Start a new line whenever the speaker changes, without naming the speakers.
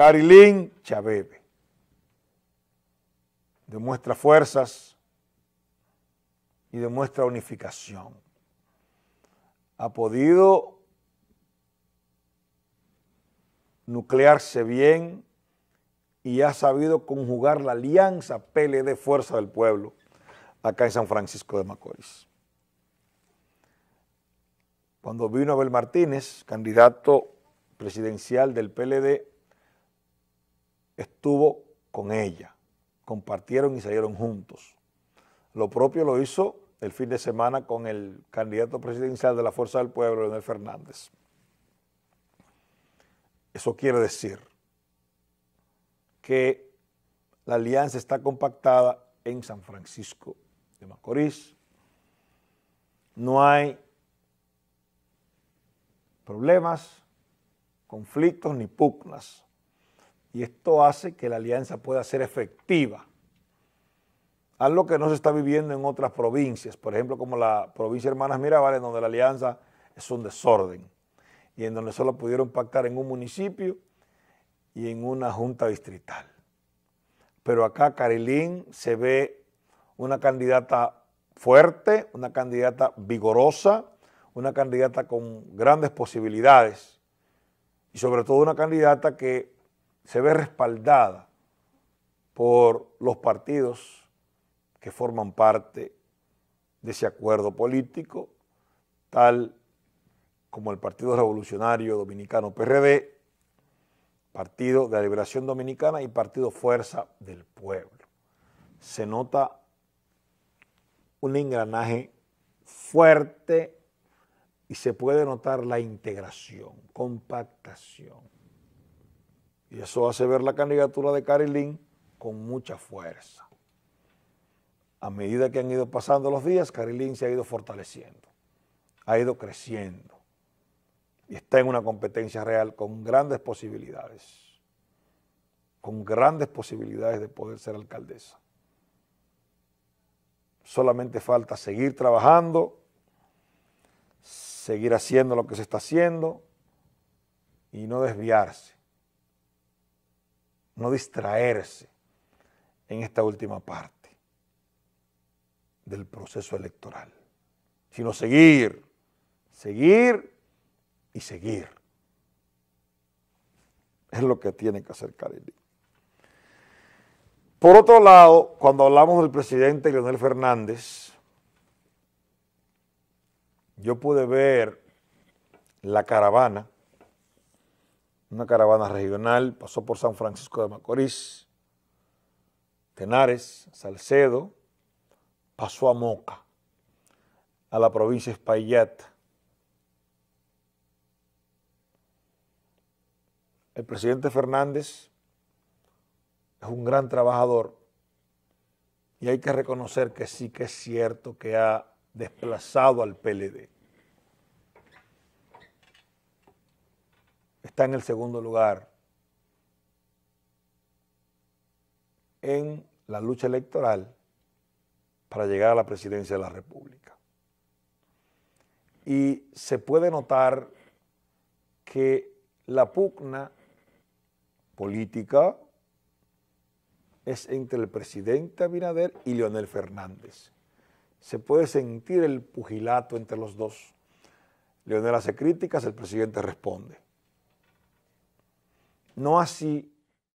Carilín Chabebe. Demuestra fuerzas y demuestra unificación. Ha podido nuclearse bien y ha sabido conjugar la alianza PLD Fuerza del Pueblo acá en San Francisco de Macorís. Cuando vino Abel Martínez, candidato presidencial del PLD, estuvo con ella. Compartieron y salieron juntos. Lo propio lo hizo el fin de semana con el candidato presidencial de la Fuerza del Pueblo, Leonel Fernández. Eso quiere decir que la alianza está compactada en San Francisco de Macorís. No hay problemas, conflictos ni pugnas y esto hace que la alianza pueda ser efectiva. Algo que no se está viviendo en otras provincias, por ejemplo como la provincia de Hermanas Mirabal, donde la alianza es un desorden y en donde solo pudieron pactar en un municipio y en una junta distrital. Pero acá Carilín se ve una candidata fuerte, una candidata vigorosa, una candidata con grandes posibilidades y sobre todo una candidata que se ve respaldada por los partidos que forman parte de ese acuerdo político, tal como el Partido Revolucionario Dominicano PRD, Partido de la Liberación Dominicana y Partido Fuerza del Pueblo. Se nota un engranaje fuerte y se puede notar la integración, compactación. Y eso hace ver la candidatura de Carilín con mucha fuerza. A medida que han ido pasando los días, Carilín se ha ido fortaleciendo, ha ido creciendo y está en una competencia real con grandes posibilidades, con grandes posibilidades de poder ser alcaldesa. Solamente falta seguir trabajando, seguir haciendo lo que se está haciendo y no desviarse no distraerse en esta última parte del proceso electoral, sino seguir, seguir y seguir. Es lo que tiene que hacer Kareli. Por otro lado, cuando hablamos del presidente Leonel Fernández, yo pude ver la caravana una caravana regional, pasó por San Francisco de Macorís, Tenares, Salcedo, pasó a Moca, a la provincia de El presidente Fernández es un gran trabajador y hay que reconocer que sí que es cierto que ha desplazado al PLD. está en el segundo lugar en la lucha electoral para llegar a la presidencia de la República. Y se puede notar que la pugna política es entre el presidente Abinader y Leonel Fernández. Se puede sentir el pugilato entre los dos. Leonel hace críticas, el presidente responde. nossa